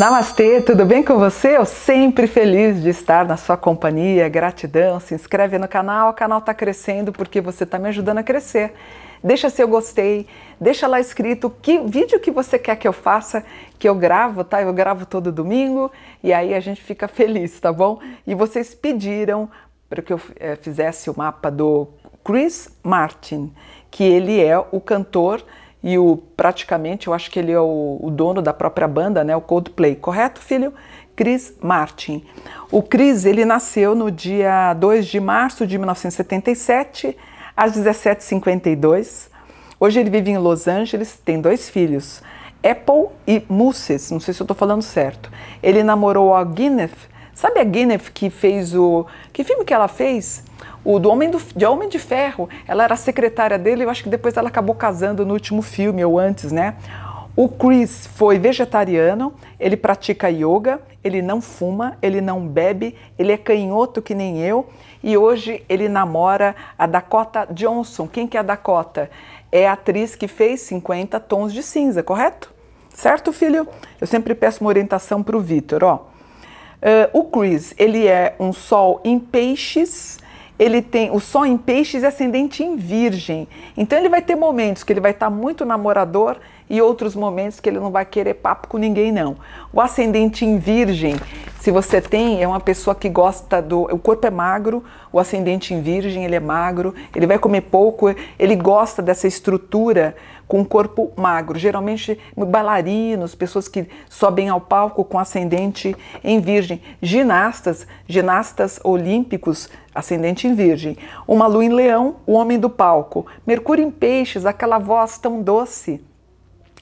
Namastê, tudo bem com você? Eu sempre feliz de estar na sua companhia, gratidão. Se inscreve no canal, o canal está crescendo porque você está me ajudando a crescer. Deixa seu gostei, deixa lá escrito que vídeo que você quer que eu faça, que eu gravo, tá? Eu gravo todo domingo e aí a gente fica feliz, tá bom? E vocês pediram para que eu eh, fizesse o mapa do Chris Martin, que ele é o cantor e o praticamente, eu acho que ele é o, o, dono da própria banda, né, o Coldplay, correto, filho? Chris Martin. O Chris, ele nasceu no dia 2 de março de 1977, às 17h52. Hoje ele vive em Los Angeles, tem dois filhos, Apple e Mooses, não sei se eu estou falando certo. Ele namorou a Guinness Sabe a Guinef que fez o. Que filme que ela fez? O do Homem, do, de Homem de Ferro. Ela era secretária dele, eu acho que depois ela acabou casando no último filme, ou antes, né? O Chris foi vegetariano, ele pratica yoga, ele não fuma, ele não bebe, ele é canhoto que nem eu e hoje ele namora a Dakota Johnson. Quem que é a Dakota? É a atriz que fez 50 tons de cinza, correto? Certo, filho? Eu sempre peço uma orientação para o Vitor, ó. Uh, o Chris, ele é um sol em peixes, ele tem o sol em peixes e é ascendente em virgem. Então ele vai ter momentos que ele vai estar tá muito namorador e outros momentos que ele não vai querer papo com ninguém não. O ascendente em virgem, se você tem, é uma pessoa que gosta do, o corpo é magro, o ascendente em virgem, ele é magro, ele vai comer pouco, ele gosta dessa estrutura com corpo magro, geralmente bailarinos, pessoas que sobem ao palco com ascendente em virgem, ginastas, ginastas olímpicos, ascendente em virgem. Uma lua em leão, o homem do palco. Mercúrio em peixes, aquela voz tão doce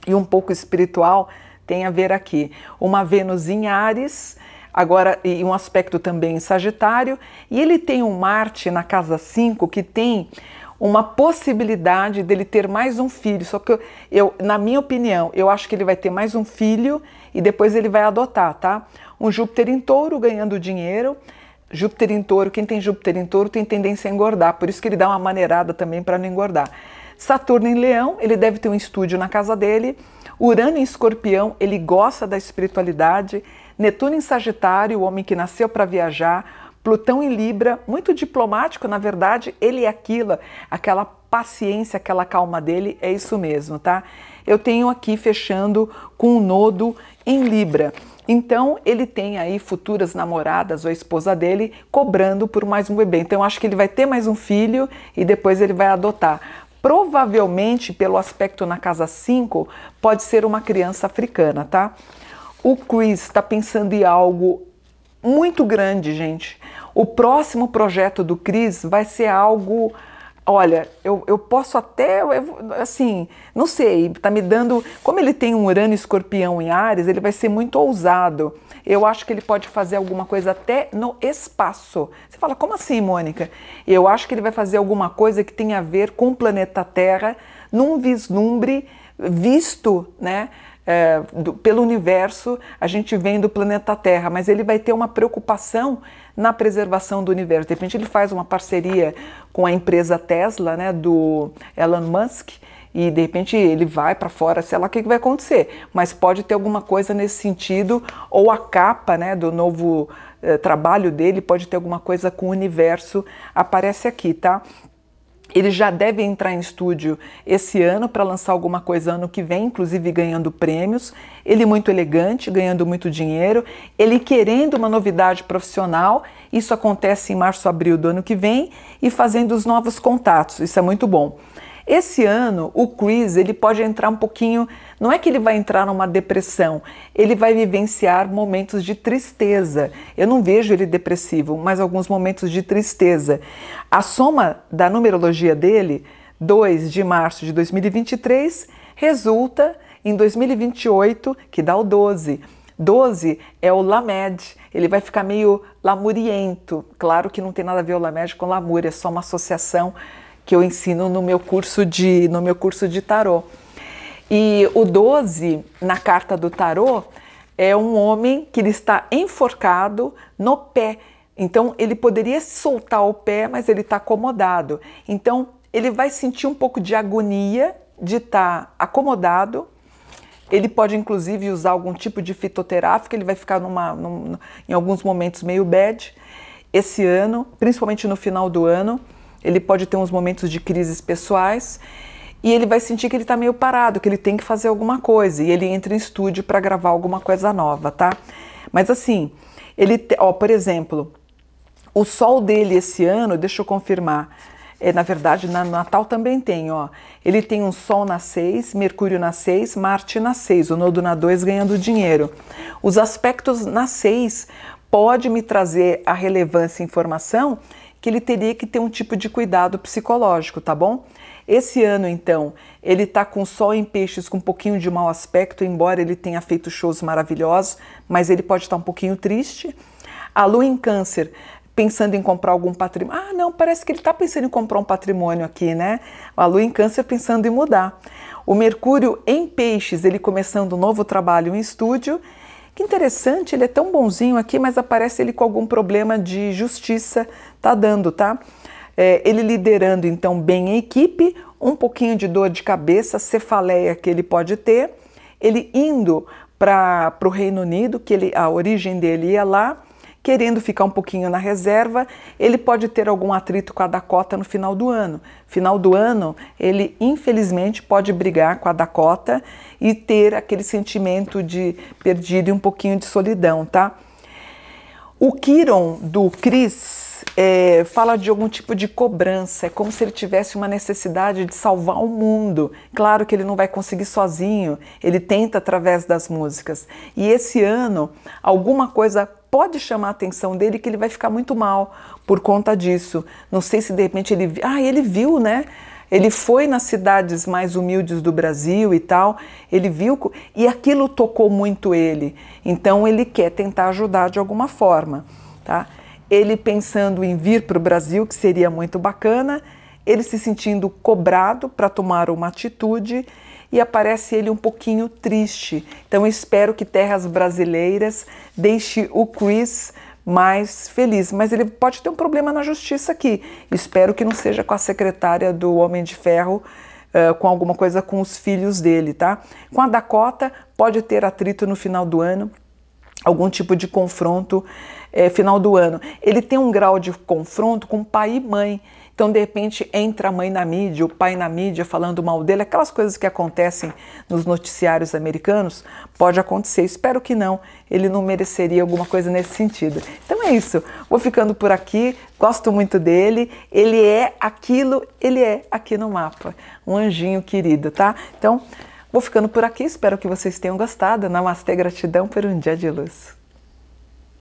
e um pouco espiritual tem a ver aqui. Uma Vênus em Ares, agora e um aspecto também em Sagitário, e ele tem um Marte na casa 5 que tem uma possibilidade dele ter mais um filho. Só que eu, eu, na minha opinião, eu acho que ele vai ter mais um filho e depois ele vai adotar, tá? Um Júpiter em touro ganhando dinheiro. Júpiter em touro, quem tem Júpiter em touro tem tendência a engordar, por isso que ele dá uma maneirada também para não engordar. Saturno em leão, ele deve ter um estúdio na casa dele. Urano em escorpião, ele gosta da espiritualidade. Netuno em sagitário, o homem que nasceu para viajar. Plutão em Libra, muito diplomático, na verdade, ele é aquilo, aquela paciência, aquela calma dele, é isso mesmo, tá? Eu tenho aqui fechando com o um nodo em Libra. Então, ele tem aí futuras namoradas ou a esposa dele cobrando por mais um bebê. Então, eu acho que ele vai ter mais um filho e depois ele vai adotar. Provavelmente, pelo aspecto na casa 5, pode ser uma criança africana, tá? O Chris está pensando em algo muito grande, gente. O próximo projeto do Cris vai ser algo. Olha, eu, eu posso até, eu, assim, não sei, tá me dando. Como ele tem um Urano escorpião em Ares, ele vai ser muito ousado. Eu acho que ele pode fazer alguma coisa até no espaço. Você fala, como assim, Mônica? Eu acho que ele vai fazer alguma coisa que tenha a ver com o planeta Terra, num vislumbre visto, né? é, do, pelo universo, a gente vem do planeta Terra, mas ele vai ter uma preocupação na preservação do universo. De repente, ele faz uma parceria com a empresa Tesla, né, do Elon Musk, e de repente ele vai para fora, sei lá o que, que, vai acontecer, mas pode ter alguma coisa nesse sentido, ou a capa né, do novo eh, trabalho dele pode ter alguma coisa com o universo, aparece aqui, tá? Ele já deve entrar em estúdio esse ano para lançar alguma coisa ano que vem, inclusive ganhando prêmios. Ele muito elegante, ganhando muito dinheiro, ele querendo uma novidade profissional. Isso acontece em março, abril do ano que vem e fazendo os novos contatos. Isso é muito bom. Esse ano, o Chris ele pode entrar um pouquinho, não é que ele vai entrar numa depressão, ele vai vivenciar momentos de tristeza. Eu não vejo ele depressivo, mas alguns momentos de tristeza. A soma da numerologia dele, 2 de março de 2023, resulta em 2028, que dá o 12. 12 é o Lamed, ele vai ficar meio lamuriento. Claro que não tem nada a ver o Lamed com lamúria, é só uma associação que eu ensino no meu curso de, no meu curso de tarô. E o 12, na carta do tarô, é um homem que ele está enforcado no pé. Então ele poderia soltar o pé, mas ele está acomodado. Então ele vai sentir um pouco de agonia de estar tá acomodado. Ele pode inclusive usar algum tipo de fitoterápico ele vai ficar numa, num, em alguns momentos meio bad esse ano, principalmente no final do ano. Ele pode ter uns momentos de crises pessoais e ele vai sentir que ele está meio parado, que ele tem que fazer alguma coisa e ele entra em estúdio para gravar alguma coisa nova, tá? Mas assim, ele, ó, por exemplo, o sol dele esse ano, deixa eu confirmar. É, na verdade, na Natal também tem, ó. Ele tem um Sol na 6, Mercúrio na 6, Marte na 6, o nodo na 2 ganhando dinheiro. Os aspectos na 6 pode me trazer a relevância e informação que ele teria que ter um tipo de cuidado psicológico, tá bom? Esse ano, então, ele tá com sol em peixes com um pouquinho de mau aspecto, embora ele tenha feito shows maravilhosos, mas ele pode estar tá um pouquinho triste. A lua em câncer pensando em comprar algum patrimônio. Ah, não, parece que ele está pensando em comprar um patrimônio aqui, né? A lua em câncer pensando em mudar. O Mercúrio em peixes, ele começando um novo trabalho em estúdio. Que interessante, ele é tão bonzinho aqui, mas aparece ele com algum problema de justiça, tá dando, tá? É, ele liderando então bem a equipe, um pouquinho de dor de cabeça, cefaleia que ele pode ter, ele indo para o Reino Unido, que ele, a origem dele ia lá, querendo ficar um pouquinho na reserva, ele pode ter algum atrito com a Dakota no final do ano. Final do ano, ele infelizmente pode brigar com a Dakota e ter aquele sentimento de perdido e um pouquinho de solidão, tá? O Kiron do Cris é, fala de algum tipo de cobrança, é como se ele tivesse uma necessidade de salvar o mundo. Claro que ele não vai conseguir sozinho, ele tenta através das músicas. E esse ano, alguma coisa pode chamar a atenção dele que ele vai ficar muito mal por conta disso. Não sei se de repente ele. Ah, ele viu, né? Ele foi nas cidades mais humildes do Brasil e tal, ele viu e aquilo tocou muito ele. Então ele quer tentar ajudar de alguma forma, tá? Ele pensando em vir para o Brasil, que seria muito bacana, ele se sentindo cobrado para tomar uma atitude e aparece ele um pouquinho triste. Então espero que Terras Brasileiras deixe o Chris mais feliz. Mas ele pode ter um problema na justiça aqui. Espero que não seja com a secretária do Homem de Ferro, uh, com alguma coisa com os filhos dele, tá? Com a Dakota, pode ter atrito no final do ano, algum tipo de confronto é, final do ano. Ele tem um grau de confronto com pai e mãe. Então, de repente, entra a mãe na mídia, o pai na mídia falando mal dele, aquelas coisas que acontecem nos noticiários americanos, pode acontecer. Espero que não, ele não mereceria alguma coisa nesse sentido. Então é isso, vou ficando por aqui, gosto muito dele, ele é aquilo, ele é aqui no mapa. Um anjinho querido, tá? Então, vou ficando por aqui, espero que vocês tenham gostado. Namastê, gratidão por um dia de luz.